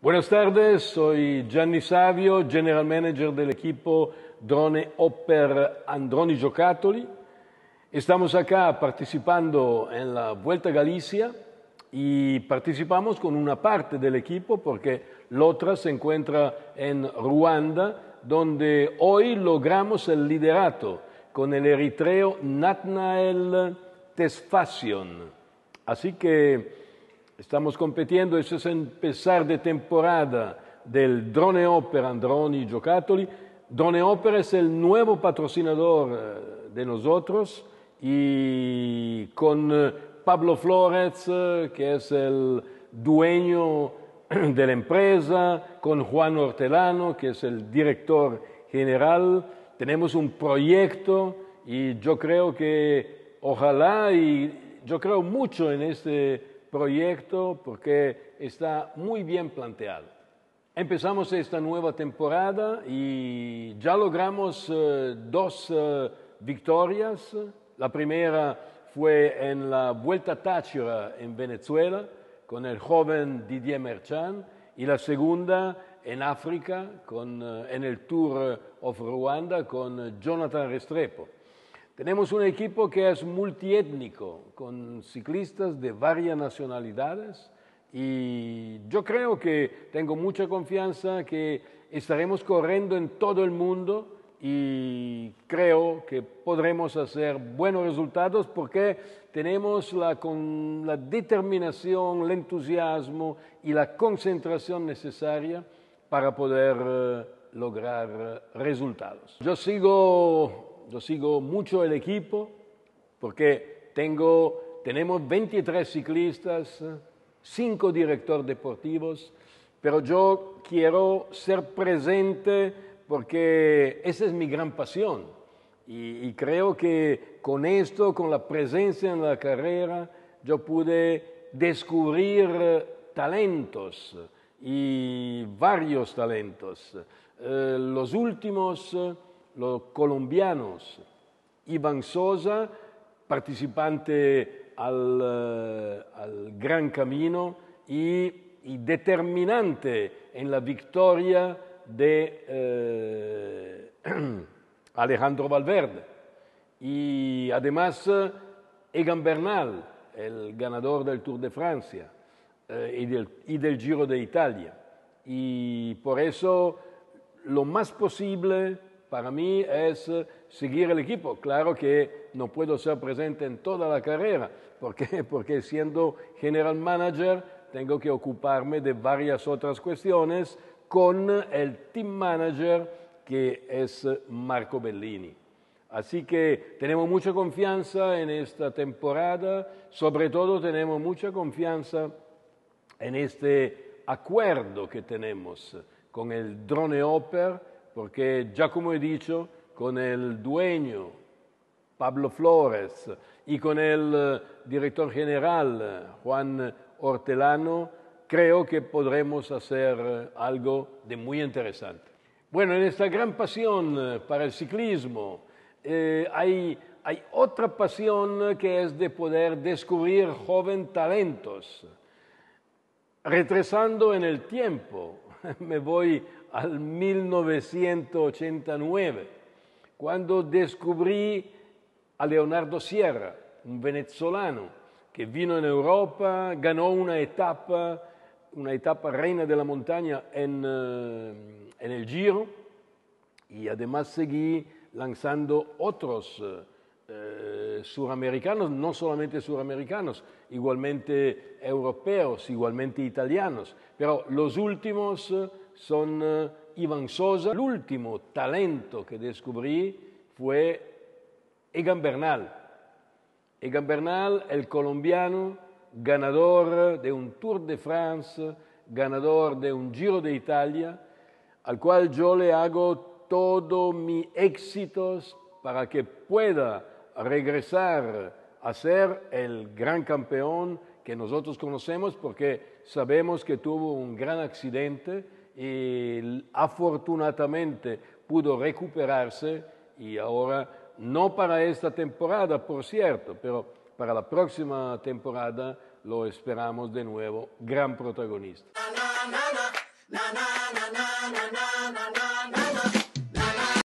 Buenas tardes, soy Gianni Savio, General Manager del equipo Drone Oper Androni Giocattoli. Estamos acá participando en la Vuelta a Galicia y participamos con una parte del equipo porque la otra se encuentra en Ruanda, donde hoy logramos el liderato con el eritreo Natnael Tesfatsion. Así que Estamos compitiendo, eso es empezar de temporada del Drone Opera Androni Giocattoli. Drone Opera es el nuevo patrocinador eh, de nosotros y con eh, Pablo Flores, eh, que es el dueño de la empresa, con Juan Hortelano, que es el director general, tenemos un proyecto y yo creo que ojalá y yo creo mucho en este proyecto porque está muy bien planteado. Empezamos esta nueva temporada y ya logramos eh, dos eh, victorias. La primera fue en la Vuelta Táchira en Venezuela con el joven Didier Merchan y la segunda en África eh, en el Tour of Rwanda con Jonathan Restrepo. Tenemos un equipo que es multiétnico, con ciclistas de varias nacionalidades y yo creo que tengo mucha confianza que estaremos corriendo en todo el mundo y creo que podremos hacer buenos resultados porque tenemos la, determinación, el entusiasmo y la concentración necesaria para poder eh, lograr eh, resultados. Yo sigo yo sigo mucho el equipo porque tengo, tenemos 23 ciclistas, 5 eh, directores deportivos, pero yo quiero ser presente porque esa es mi gran pasión. Y, creo que con esto, con la presencia en la carrera, yo pude descubrir eh, talentos eh, y varios talentos. los últimos los colombianos. Iván Sosa, participante al, eh, Gran Camino y, determinante en la victoria de eh, Alejandro Valverde. Y además eh, Egan Bernal, el ganador del Tour de Francia y, del, y del Giro de Italia. Y por eso lo más posible para mí es eh, seguir el equipo. Claro que no puedo ser presente en toda la carrera, porque, porque siendo general manager tengo que ocuparme de varias otras cuestiones con el team manager que es eh, Marco Bellini. Así que tenemos mucha confianza en esta temporada, sobre todo tenemos mucha confianza en este acuerdo que tenemos con el Drone Oper porque ya como he dicho, con el dueño Pablo Flores y con el eh, director general eh, Juan Hortelano, creo que podremos hacer eh, algo de muy interesante. Bueno, en esta gran pasión para el ciclismo hay, hay otra pasión que es de poder descubrir jóvenes talentos. Retresando en el tiempo, me voy al 1989, cuando descubrí a Leonardo Sierra, un venezolano que vino en Europa, ganó una etapa, una etapa reina de la montaña en, eh, el Giro y además seguí lanzando otros eh, eh, suramericanos, no solamente suramericanos, igualmente europeos, igualmente italianos, pero los últimos son eh, Ivan Sosa. El último talento que descubrí fue Egan Bernal. Egan Bernal, el colombiano, ganador de un Tour de France, ganador de un Giro de Italia, al cual yo le hago todos mis éxitos para que pueda regresar a ser el gran campeón que nosotros conocemos, porque sabemos que tuvo un gran accidente y afortunadamente pudo recuperarse y ahora, no para esta temporada, por cierto, pero para la próxima temporada lo esperamos de nuevo gran protagonista.